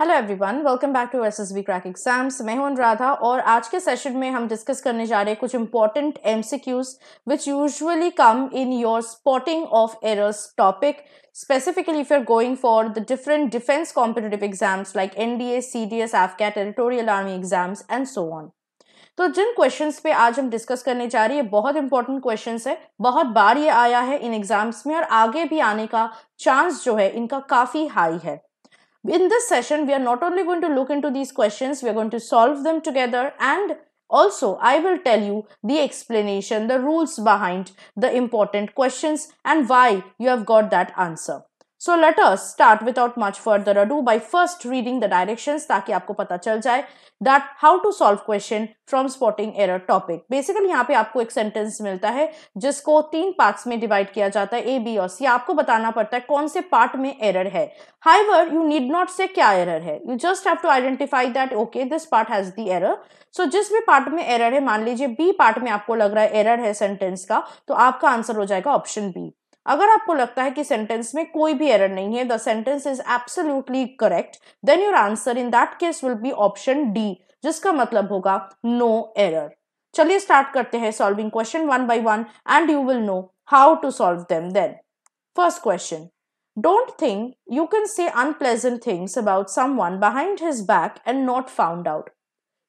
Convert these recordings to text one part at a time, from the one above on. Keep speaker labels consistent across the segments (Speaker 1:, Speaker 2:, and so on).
Speaker 1: Hello everyone welcome back to SSB crack exams मैं हूं अनुराधा और आज के सेशन में हम डिस्कस करने जा रहे हैं कुछ important MCQs which usually come in your spotting of errors topic for going for the different defence competitive exams like NDA C D S AFCA, territorial army exams and so on तो जिन questions पे आज हम discuss करने जा रही है बहुत इंपॉर्टेंट क्वेश्चंस है बहुत बार ये आया है इन एग्जाम्स में और आगे भी आने का चांस जो है इनका काफ़ी हाई है In this session, we are not only going to look into these questions, we are going to solve them together and also, I will tell you the explanation, the rules behind the important questions and why you have got that answer. So let us start without much further ado by first reading the direction ताकि आपको पता चल जाए that how to solve question from spotting error topic basically यहाँ पे आपको एक sentence मिलता है जिसको तीन पार्ट्स में डिवाइड किया जाता है ए बी और सी आपको बताना पड़ता है कौन से पार्ट में एरर है हाईवर यू नीड नॉट से क्या एरर है you just have to identify that okay this part has the error so जिस भी पार्ट में एरर है मान लीजिए बी पार्ट में आपको लग रहा है एरर है सेंटेंस का तो आपका आंसर हो जाएगा ऑप्शन बी अगर आपको लगता है कि सेंटेंस में कोई भी एरर नहीं है the sentence is absolutely correct then your answer in that case will be option D जिसका मतलब होगा नो एरर चलिए स्टार्ट करते हैं solving question one by one and you will know how to solve them then first question don't think you can say unpleasant things about some one behind his back and not found out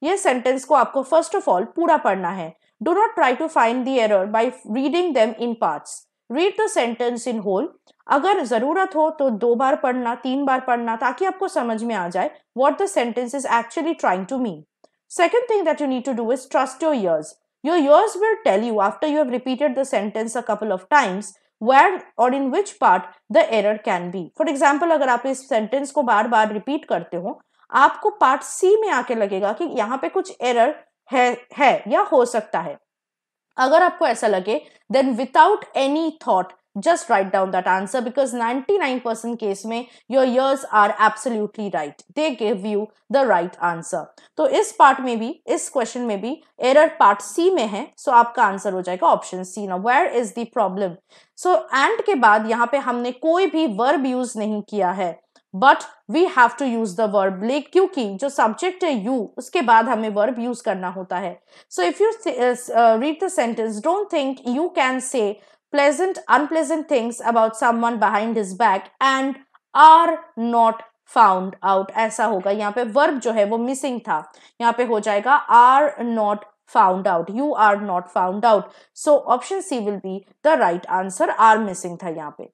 Speaker 1: ये sentence को आपको first of all पूरा पढ़ना है do not try to find the error by reading them in parts read the sentence in whole अगर जरूरत हो तो दो बार पढ़ना तीन बार पढ़ना ताकि आपको समझ में आ जाए what the sentence is actually trying to mean second thing that you need to do is trust your ears your ears will tell you after you have repeated the sentence a couple of times where or in which part the error can be for example अगर आप इस sentence को बार बार repeat करते हो आपको part C में आके लगेगा कि यहाँ पे कुछ एरर है, है या हो सकता है अगर आपको ऐसा लगे then without any thought just write down that answer because ninety nine percent case में your ears are absolutely right they give you the right answer तो इस पार्ट में भी इस क्वेश्चन में भी एरर पार्ट सी में है सो so आपका आंसर हो जाएगा ऑप्शन सी ना where is the problem so end के बाद यहाँ पे हमने कोई भी वर्ब यूज नहीं किया है but we have to use the verb lake क्योंकि जो सब्जेक्ट है यू उसके बाद हमें वर्ब यूज करना होता है so if you read the sentence don't think you can say pleasant unpleasant things about one behind his back and are not found out ऐसा होगा यहाँ पे वर्ब जो है वो मिसिंग था यहाँ पे हो जाएगा are not found out you are not found out so option C will be the right answer are missing था यहाँ पे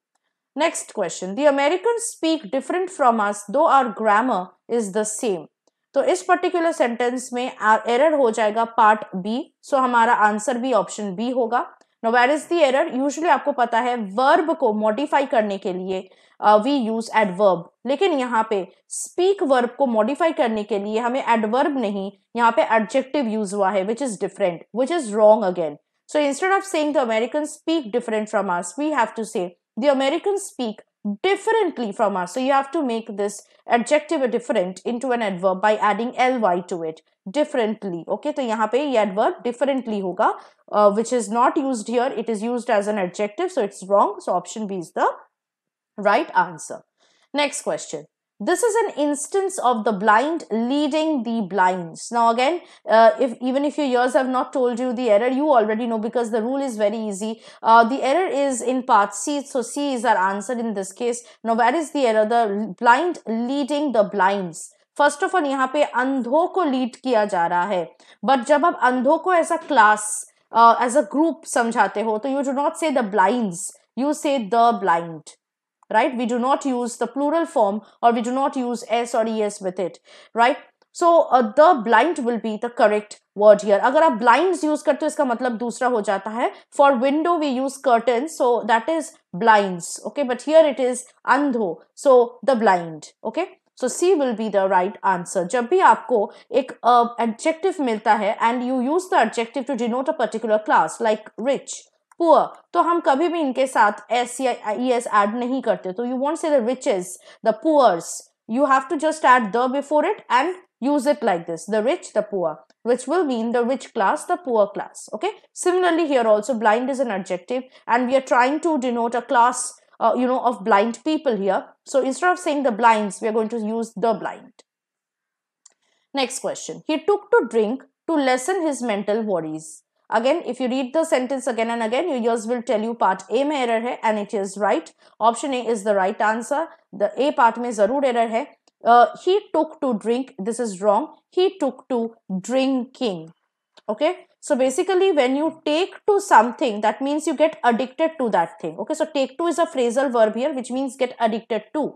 Speaker 1: next question the American speak different from us though our grammar is the same तो इस particular sentence में error हो जाएगा part B सो हमारा answer भी ऑप्शन बी होगा no where is the error usually आपको पता है वर्ब को मॉडिफाई करने के लिए वी यूज एडवर्ब लेकिन यहाँ पे स्पीक वर्ब को मॉडिफाई करने के लिए हमें एडवर्ब नहीं यहाँ पे एडजेक्टिव यूज हुआ है which is different which is wrong again so instead of saying the American speak different from us we have to say the Americans speak differently from us. So you have to make this adjective different into an adverb by adding ly to it. Differently. Okay, so here, पे ये adverb differently होगा, uh, which is not used here. It is used as an adjective, so it's wrong. So option B is the right answer. Next question this is an instance of the blind leading the blinds now again uh, if even if your ears have not told you the error you already know because the rule is very easy uh, the error is in part c so c is our answer in this case now where is the error the blind leading the blinds first of all यहाँ पे अंधों को lead किया जा रहा है but जब आप अंधों को as a class as a group समझाते हो तो you do not say the blinds you say the blind right? We do not use the plural form or we do not use s or es with it, right? So, uh, the blind will be the correct word here. Agar aap blinds use karte iska matlab dusra ho jata hai. For window, we use curtains. So, that is blinds, okay? But here it is andho. So, the blind, okay? So, C will be the right answer. Jab bhi aapko ek uh, adjective milta hai and you use the adjective to denote a particular class like rich, poor तो हम कभी भी इनके साथ S या E S add नहीं करते तो you want say the riches the poors you have to just add the before it and use it like this the rich the poor which will mean the rich class the poor class okay similarly here also blind is an adjective and we are trying to denote a class uh, you know of blind people here so instead of saying the blinds we are going to use the blind next question he took to drink to lessen his mental worries Again, if you read the sentence again and again, your ears will tell you part A में error है and it is right. Option A is the right answer. The A part में जरूर error है. Uh, he took to drink. This is wrong. He took to drinking. Okay. So basically when you take to something, that means you get addicted to that thing. Okay. So take to is a phrasal verb here, which means get addicted to.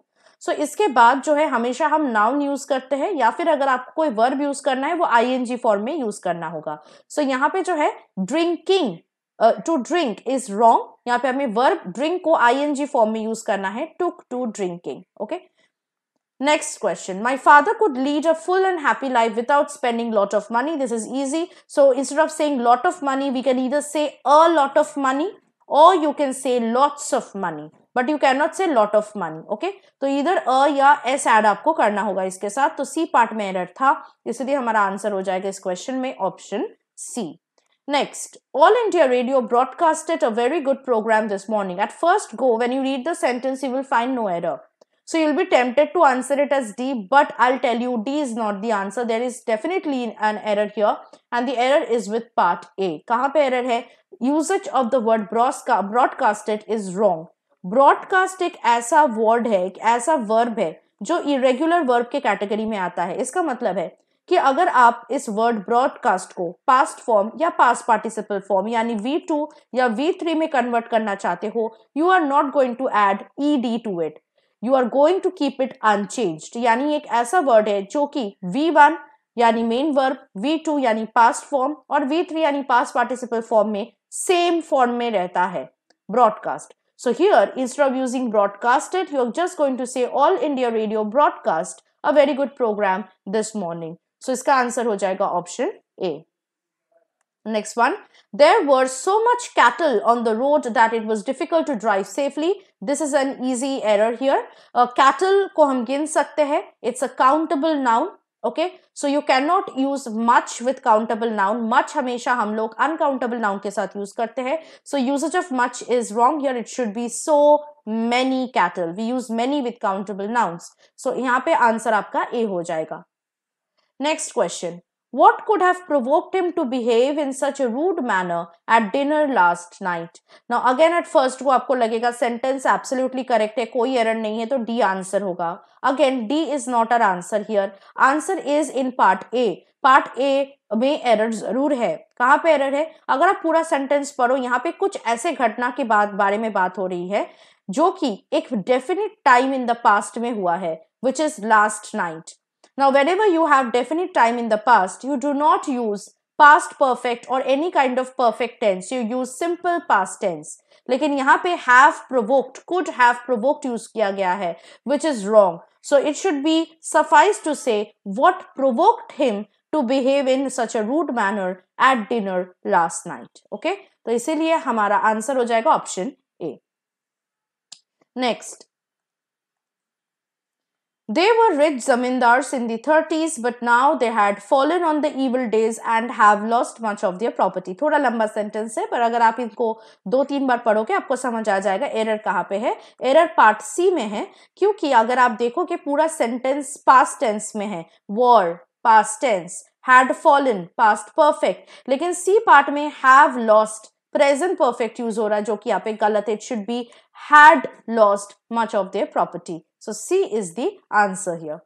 Speaker 1: सो इसके बाद जो है हमेशा हम noun use करते हैं या फिर अगर आपको कोई वर्ब यूज करना है वो आई फॉर्म में यूज करना होगा सो यहाँ पे जो है drinking to drink is wrong यहाँ पे हमें वर्ब ड्रिंक को आई फॉर्म में यूज करना है took to drinking okay next question my father could lead a full and happy life without spending lot of money this is easy so instead of saying lot of money we can either say a lot of money or you can say lots of money but you can not say lot of money okay तो इधर अ या S add आपको करना होगा इसके साथ तो सी part में एरर था इसलिए हमारा आंसर हो जाएगा इस क्वेश्चन में option C Next, All India Radio broadcasted a very good program this morning. At first go, when you read the sentence, you will find no error. So you'll be tempted to answer it as D, but I'll tell you D is not the answer. There is definitely an error here, and the error is with part A. Kahan pe error hai? Usage of the word broadcasted is wrong. Broadcast एक ऐसा word है एक ऐसा verb है जो irregular verb के category में आता है इसका मतलब है कि अगर आप इस वर्ड ब्रॉडकास्ट को पास्ट फॉर्म या पास्ट पार्टिसिपल फॉर्म यानी वी टू या वी थ्री में कन्वर्ट करना चाहते हो you are not going to add E D to it you are going to keep it unchanged यानी एक ऐसा वर्ड है जो कि वी वन यानी मेन वर्ब वी टू यानी पास्ट फॉर्म और वी थ्री यानी पास्ट पार्टिसिपल फॉर्म में सेम फॉर्म में रहता है broadcast So here, instead of using broadcasted, you're just going to say All India Radio Broadcast, a very good program this morning. So its answer will be option A. Next one, there were so much cattle on the road that it was difficult to drive safely. This is an easy error here. Uh, cattle ko hum गिन sakte hai. It's a countable noun. Okay so you can not use much with countable noun much हमेशा हम लोग uncountable noun के साथ use करते हैं so usages of much is wrong यर it should be so many cattle we use many with countable noun so यहाँ पे आंसर आपका ए हो जाएगा next question What could have provoked him to behave in such a rude manner at dinner last night? Now again at first वो आपको लगेगा sentence absolutely correct है कोई error नहीं है तो D answer होगा Again D is not our answer here. Answer is in part A. Part A में एरर जरूर है कहाँ पे एरर है अगर आप पूरा सेंटेंस पढ़ो यहाँ पे कुछ ऐसे घटना के बाद बारे में बात हो रही है जो कि एक definite time in the past में हुआ है which is last night Now, whenever you have definite time in the past, you do not use past perfect or any kind of perfect tense. You use simple past tense. लेकिन यहाँ पे have provoked, could have provoked use किया गया है, which is wrong. So it should be suffice to say what provoked him to behave in such a rude manner at dinner last night. Okay? तो इसीलिए हमारा answer हो जाएगा option A. Next. They were rich zamindars in the 30s, but now they had fallen on the evil days and have lost much of their property. थोड़ा लंबा sentence है पर अगर आप इनको दो तीन बार पढ़ोगे आपको समझ आ जाएगा एरर कहाँ पे है एरर पार्ट सी में है क्योंकि अगर आप देखो कि पूरा सेंटेंस पास्ट टेंस में है was past tense had fallen past perfect लेकिन सी पार्ट में have lost present perfect use हो रहा है जो कि यहाँ पे गलत it should be had lost much of their property so C is the answer here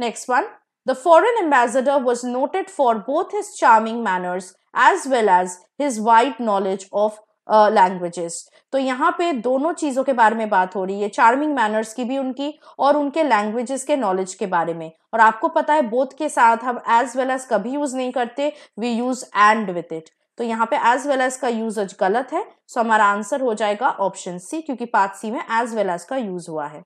Speaker 1: next one the foreign ambassador was noted for both his charming manners as well as his wide knowledge of languages तो यहाँ पे दोनों चीज़ों के बारे में बात हो रही है चार्मिंग मैनर्स की भी उनकी और उनके लैंग्वेजेस के नॉलेज के बारे में और आपको पता है बोथ के साथ हम एज वेल एज कभी यूज़ नहीं करते we use and with it तो यहाँ पे एज वेल एज का यूज गलत है सो हमारा आंसर हो जाएगा ऑप्शन सी क्योंकि पार्ट सी में एज वेल एज का यूज हुआ है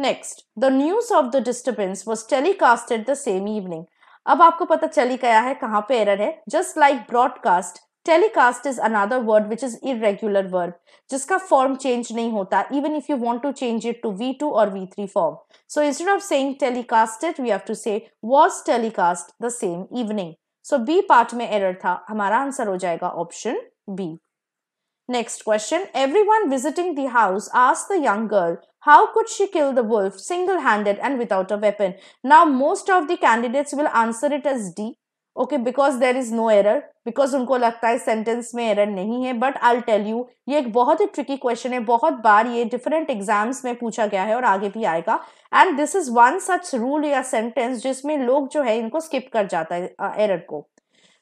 Speaker 1: next the news of the disturbance was telecasted the same evening अब आपको पता चली गया है कहाँ पे एरर है just like broadcast telecast is another word which is irregular verb जिसका फॉर्म चेंज नहीं होता even if you want to change it to V two और V three form so instead of saying telecasted we have to say was telecast the same evening so B part में error था हमारा answer हो जाएगा option B next question everyone visiting the house आज the young girl how could she kill the wolf single handed and without a weapon now most of the candidates will answer it as D okay because there is no error because उनको लगता है sentence में error नहीं है but I tell you ये एक बहुत ही tricky question है बहुत बार ये डिफरेंट एग्जाम्स में पूछा गया है और आगे भी आएगा and this is one such rule या सेंटेंस जिसमें लोग जो है इनको स्किप कर जाता है एरर uh, को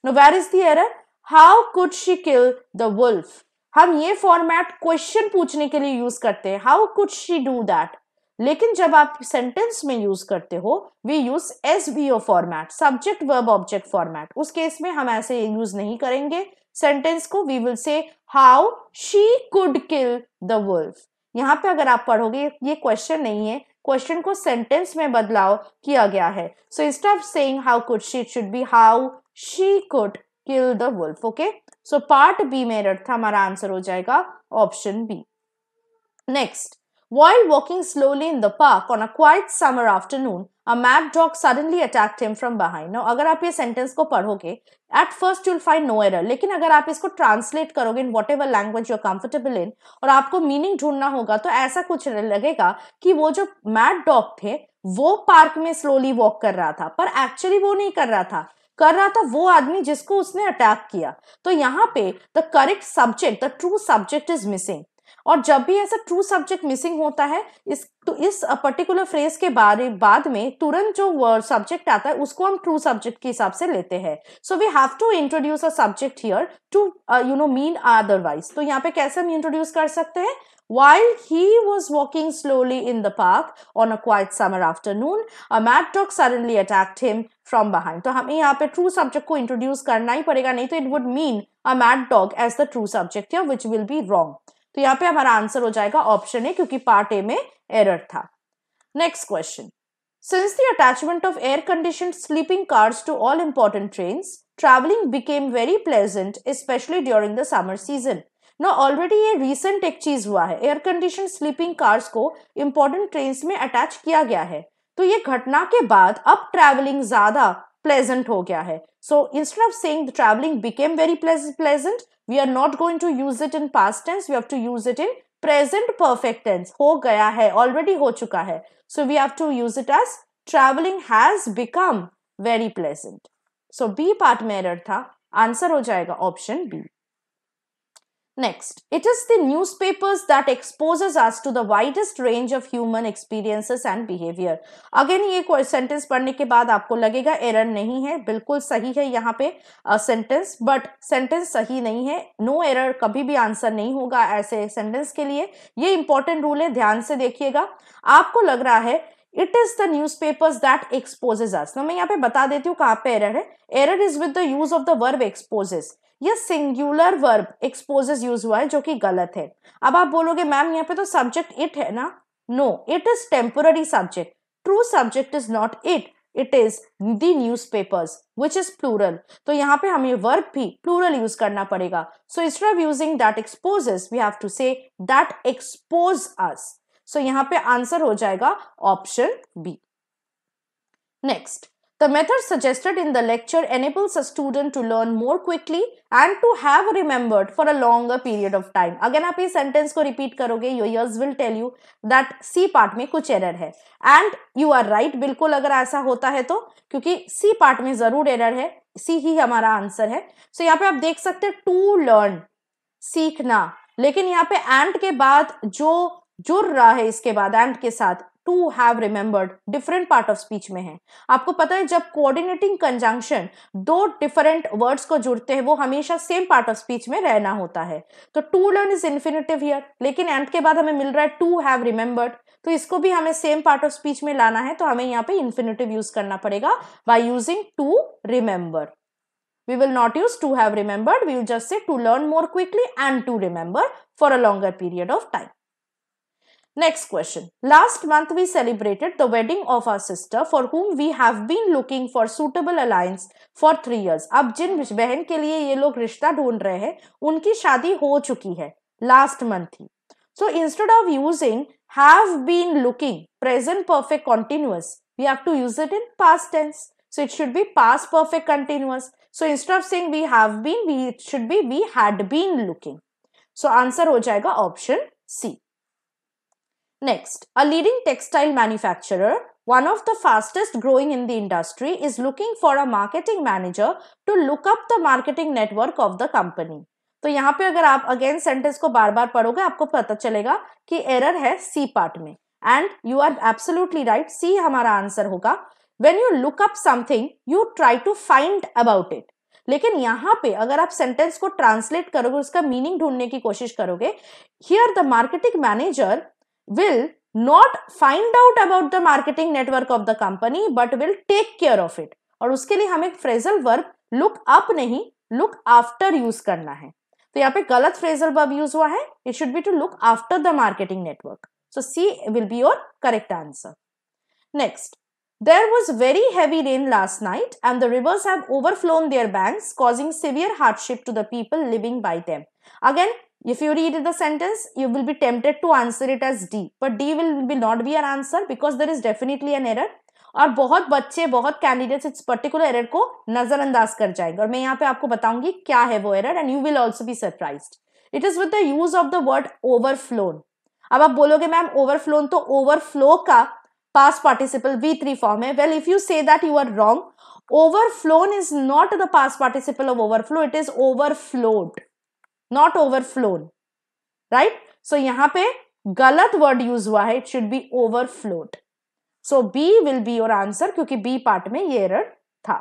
Speaker 1: no where is the error how could she kill the wolf हम ये फॉर्मेट क्वेश्चन पूछने के लिए यूज करते हैं how could she do that लेकिन जब आप सेंटेंस में यूज करते हो we use S V O format subject verb object format उस केस में हम ऐसे यूज नहीं करेंगे सेंटेंस को we will say how she could kill the wolf यहाँ पे अगर आप पढ़ोगे ये क्वेश्चन नहीं है क्वेश्चन को सेंटेंस में बदलाव किया गया है so instead of saying how could she should be how she could kill the wolf okay so part B में हमारा आंसर हो जाएगा option B next While walking slowly in the park on a quiet summer afternoon, a mad dog suddenly attacked him from behind. Now, अगर आप ये sentence को पढ़ोगे, at first you'll find no error. लेकिन अगर आप इसको translate करोगे in whatever language you're comfortable in, और आपको meaning ढूंढना होगा, तो ऐसा कुछ लगेगा कि वो जो mad dog थे, वो park में slowly walk कर रहा था, पर actually वो नहीं कर रहा था. कर रहा था वो आदमी जिसको उसने अटैक किया तो यहाँ पे the correct subject the true subject is missing और जब भी ऐसा ट्रू सब्जेक्ट मिसिंग होता है इस तो इस पर्टिकुलर फ्रेज के बारे बाद में तुरंत जो सब्जेक्ट आता है उसको हम ट्रू सब्जेक्ट के हिसाब से लेते हैं so we have to introduce a subject here to you know mean otherwise तो यहाँ पे कैसे हम इंट्रोड्यूस कर सकते हैं While he was walking slowly in the park on a quiet summer afternoon, a mad dog suddenly attacked him from behind. तो हमें यहाँ पे true subject को introduce करना ही पड़ेगा नहीं तो it would mean a mad dog as the true subject here, which will be wrong. तो यहाँ पे हमारा आंसर हो जाएगा ऑप्शन ए क्योंकि पार्ट ए में एरर था next question since the attachment of air condition sleeping cars to all important train travelling became very pleasant specially during the summer season ना ऑलरेडी ये रिसेंट एक चीज हुआ है एयर कंडीशन स्लीपिंग कार्स को important train में attach किया गया है तो ये घटना के बाद अब ट्रैवलिंग ज्यादा प्लेजेंट हो गया है so instead of saying travelling became very pleasant we are not going to use it in past tense we have to use it in present perfect tense हो गया है ऑलरेडी हो चुका है so we have to use it as travelling has become very pleasant so B part में error था answer हो जाएगा option B Next, it is the newspapers that exposes us to the widest range of human experiences and behavior. Again ये sentence पढ़ने के बाद आपको लगेगा error नहीं है बिल्कुल सही है यहाँ पे सेंटेंस बट सेंटेंस सही नहीं है नो no error कभी भी answer नहीं होगा ऐसे sentence के लिए ये important rule है ध्यान से देखिएगा आपको लग रहा है it is the newspapers that exposes us मैं यहाँ पे बता देती हूँ कहाँ पे एरर है error is with the use of the verb exposes यह सिंगुलर वर्ब एक्सपोजेस यूज हुआ है जो कि गलत है अब आप बोलोगे मैम यहाँ पे तो सब्जेक्ट इट है ना no it is temporary subject true subject is not it it is the newspapers which is plural तो यहाँ पे हमें वर्ब भी प्लूरल यूज करना पड़ेगा so instead of using that exposes we have to say that expose us so यहाँ पे answer हो जाएगा option B next The method suggested in the lecture enables a student to learn more quickly and to have remembered for a longer period of time. Again आप ये sentence को repeat करोगे your ears will tell you that C part में कुछ error है and you are right बिल्कुल अगर ऐसा होता है तो क्योंकि सी पार्ट में जरूर एरर है सी ही हमारा आंसर है सो so, यहाँ पे आप देख सकते हैं टू लर्न सीखना लेकिन यहाँ पे एंड के बाद जो जुड़ रहा है इसके बाद एंड के साथ to have remembered different part of speech में है आपको पता है जब कोऑर्डिनेटिंग कंजंक्शन दो डिफरेंट वर्ड्स को जुड़ते हैं वो हमेशा सेम पार्ट ऑफ स्पीच में रहना होता है तो to learn is infinitive here लेकिन एंड के बाद हमें मिल रहा है टू हैव रिमेंबर्ड तो इसको भी हमें सेम पार्ट ऑफ स्पीच में लाना है तो हमें यहाँ पे इन्फिनेटिव यूज करना पड़ेगा by using to remember we will not use to have remembered we will just say to learn more quickly and to remember for a longer period of time Next question. Last month we celebrated the wedding of our sister for whom we have been looking for suitable alliance for three years. अब जिन बहन के लिए ये लोग रिश्ता ढूंढ रहे हैं उनकी शादी हो चुकी है लास्ट मंथ ही so instead of using have been looking present perfect continuous we have to use it in past tense so it should be past perfect continuous so instead of saying we have been we should be we had been looking so answer हो जाएगा option C Next, a leading textile manufacturer, one of the fastest growing in the industry, is looking for a marketing manager to look up the marketing network of the company. तो यहाँ पे अगर आप again sentence को बार बार पढ़ोगे आपको पता चलेगा कि एरर है सी पार्ट में and you are absolutely right C हमारा आंसर होगा when you look up something you try to find about it लेकिन यहाँ पे अगर आप सेंटेंस को ट्रांसलेट करोगे उसका मीनिंग ढूंढने की कोशिश करोगे here the marketing manager will not find out about the marketing network of the company but will take care of it और उसके लिए हमें phrasal verb look up नहीं look after use करना है तो यहाँ पे गलत phrasal verb use हुआ है it should be to look after the marketing network so C will be your correct answer next There was very heavy rain last night and the rivers have overflown their banks causing severe hardship to the people living by them. Again, if you read the sentence you will be tempted to answer it as d but d will be not be an answer because there is definitely an error और बहुत बच्चे बहुत candidates इस particular error को नजरअंदाज कर जाएंगे और मैं यहाँ पे आपको बताऊंगी क्या है वो error and you will also be surprise it is with the use of the word overflown अब आप बोलोगे मैम ओवरफ्लोन तो ओवरफ्लो का past participle V three form है well if you say that you are wrong overflown is not the past participle of overflow it is overflowed not overflown right so यहाँ पे गलत word use हुआ है it should be overflowed so B will be your answer क्योंकि B part में ये error था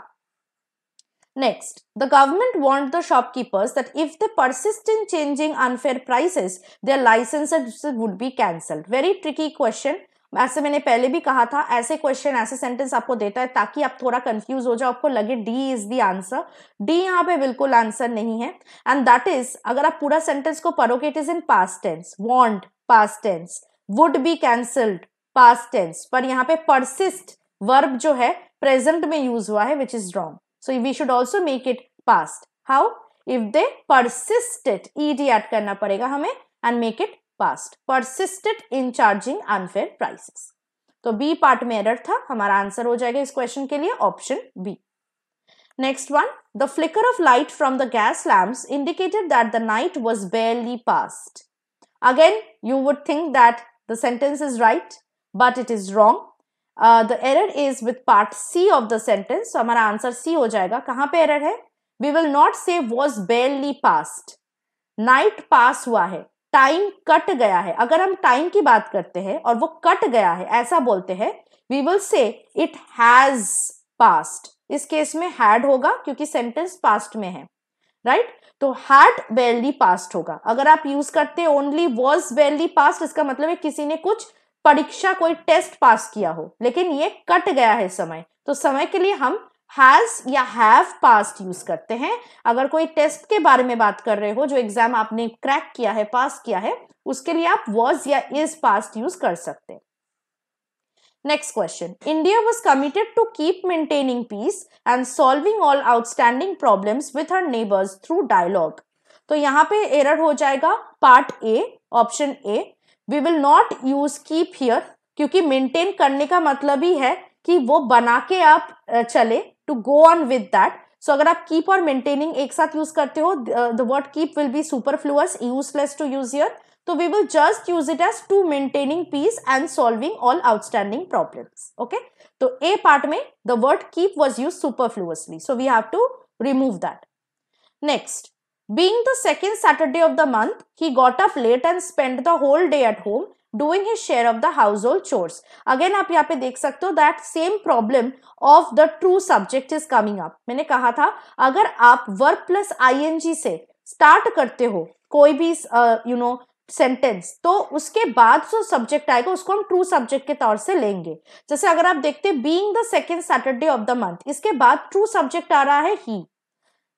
Speaker 1: Next, the government warned the shopkeepers that if they persist in changing unfair prices, their licenses would be cancelled. Very tricky question. ऐसे मैंने पहले भी कहा था ऐसे क्वेश्चन ऐसे सेंटेंस आपको देता है ताकि आप थोड़ा कंफ्यूज हो जाओ आपको लगे D is the answer D यहाँ पे बिल्कुल आंसर नहीं है एंड दैट इज अगर आप पूरा सेंटेंस को पढ़ोगे it is in past tense want past tense would be cancelled past tense पर यहाँ पे परसिस्ट वर्ब जो है प्रेजेंट में यूज हुआ है which is wrong so we should also make it past how if they persisted ED add करना पड़ेगा हमें and make it past persisted in charging unfair prices तो बी पार्ट में एरर था हमारा आंसर हो जाएगा इस क्वेश्चन के लिए option B next one the flicker of light from the gas lamps indicated that the night was barely past again you would think that the sentence is right but it is wrong the error is with part C of the sentence हमारा answer C हो जाएगा कहां पे error है we will not say was barely past night pass हुआ है time cut गया है अगर हम टाइम की बात करते हैं और वो कट गया है ऐसा बोलते हैं we will say it has past इस केस में हैड होगा क्योंकि सेंटेंस पास्ट में है राइट right? तो हैड बेरली पास्ट होगा अगर आप यूज करते ओनली वॉज बेरली पास्ट इसका मतलब है किसी ने कुछ परीक्षा कोई टेस्ट पास किया हो लेकिन ये कट गया है समय तो समय के लिए हम हैज या हैव पास्ट यूज करते हैं अगर कोई टेस्ट के बारे में बात कर रहे हो जो एग्जाम आपने क्रैक किया है पास किया है उसके लिए आप वॉज या इज पास्ट यूज कर सकते हैं next question India was committed to keep maintaining peace and solving all outstanding problems with her neighbours through dialogue तो यहाँ पे एरर हो जाएगा part A option A we will not use keep here क्योंकि maintain करने का मतलब ही है कि वो बना के आप चले to go on with that so अगर आप कीप और मेंटेनिंग एक साथ यूज करते हो the word keep will be superfluous useless to use यर तो we will just use it as to maintaining peace and solving all outstanding problem okay तो ए पार्ट में the word keep was use superfluously so we have to remove that next being the second Saturday of the month he got up late and spend the whole day at home doing his share of the household chores again आप यहाँ पे देख सकते हो that same problem of the true subject is coming up मैंने कहा था अगर आप वर्क प्लस जी से स्टार्ट करते हो कोई भी यू नो सेंटेंस तो उसके बाद जो सब्जेक्ट आएगा उसको हम ट्रू सब्जेक्ट के तौर से लेंगे जैसे अगर आप देखते being the second Saturday of the month इसके बाद ट्रू सब्जेक्ट आ रहा है ही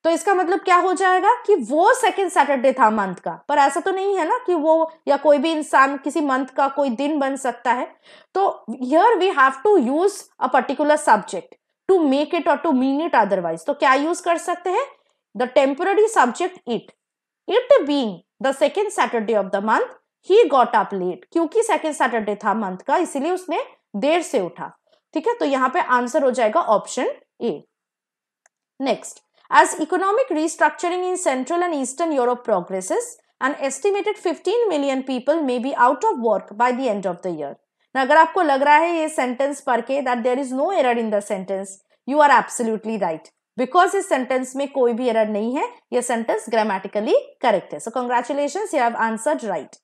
Speaker 1: तो इसका मतलब क्या हो जाएगा कि वो सेकेंड सैटरडे था मंथ का पर ऐसा तो नहीं है ना कि वो या कोई भी इंसान किसी मंथ का कोई दिन बन सकता है तो here we have to use a particular subject to make it और टू मीन इट अदरवाइज तो क्या यूज कर सकते हैं the temporary subject it it being the second Saturday of the month he got up late क्योंकि second Saturday था month का इसीलिए उसने देर से उठा ठीक है तो यहाँ पे आंसर हो जाएगा option A next As economic restructuring in Central and Eastern Europe progresses, an estimated 15 million people may be out of work by the end of the year. ना अगर आपको लग रहा है ये सेंटेंस पढ़ के that there is no error in the sentence you are absolutely right because इस सेंटेंस में कोई भी एरर नहीं है ये सेंटेंस ग्रामेटिकली करेक्ट है so congratulation you have answered right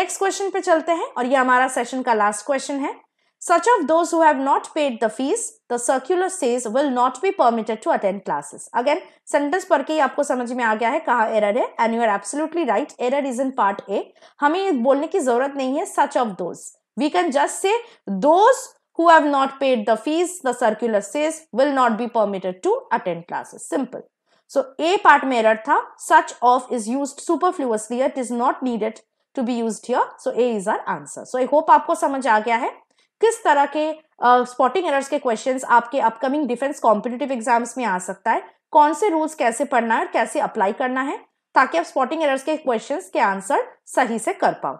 Speaker 1: next question पे चलते हैं और ये हमारा सेशन का लास्ट क्वेश्चन है Such of those who have not paid the fees, the circular says will not be permitted to attend classes. Again, sentence par ke hi aapko samajh mein aa gaya hai kaha error hai and you are absolutely right error is in part a hame ye bolne ki zarurat nahi hai such of those we can just say those who have not paid the fees the circular says will not be permitted to attend classes simple so a part mein error tha such of is used superfluously it is not needed to be used here so a is our answer so i hope aapko samajh aa gaya hai किस तरह के spotting errors के questions आपके upcoming defence competitive exams में आ सकता है कौन से रूल्स कैसे पढ़ना है और कैसे अप्लाई करना है ताकि आप स्पॉटिंग एरर्स के क्वेश्चंस के आंसर सही से कर पाओ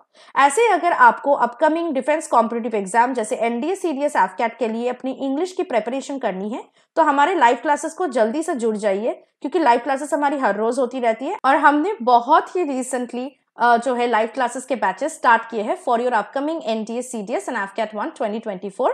Speaker 1: ऐसे अगर आपको अपकमिंग डिफेंस कॉम्पिटेटिव एग्जाम जैसे एनडीए सीडीएस एफकैट के लिए अपनी इंग्लिश की प्रेपरेशन करनी है तो हमारे लाइव क्लासेस को जल्दी से जुड़ जाइए क्योंकि लाइव क्लासेस हमारी हर रोज होती रहती है और हमने बहुत ही रिसेंटली जो है लाइव क्लासेस के बैचेस स्टार्ट किए हैं for your upcoming N D S C D S and one twenty twenty four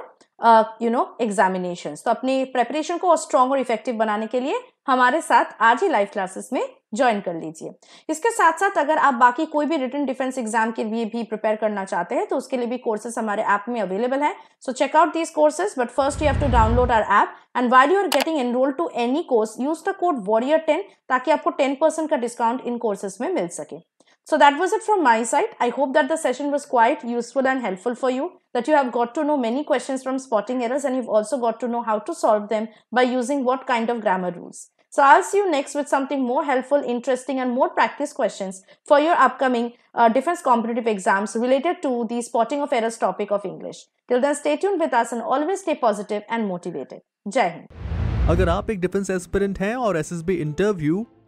Speaker 1: you know examination तो अपनी प्रेपरेशन को और स्ट्रॉन्ग और इफेक्टिव बनाने के लिए हमारे साथ आज ही लाइव क्लासेस में ज्वाइन कर लीजिए इसके साथ साथ अगर आप बाकी कोई भी रिटर्न डिफेंस एग्जाम के लिए भी प्रिपेयर करना चाहते हैं तो उसके लिए भी कोर्सेस हमारे ऐप में अवेलेबल है so check out these courses but first you have to download our app and while you are getting enrol to any course use the code warrior ten ताकि आपको टेन परसेंट का discount इन courses में मिल सके So that was it from my side. I hope that the session was quite useful and helpful for you, that you have got to know many questions from spotting errors and you've also got to know how to solve them by using what kind of grammar rules. So I'll see you next with something more helpful, interesting and more practice questions for your upcoming uh, defense competitive exams related to the spotting of errors topic of English. Till then stay tuned with us and always stay positive and motivated. Jai Hind. अगर आप एक defence aspirant हैं और SSB interview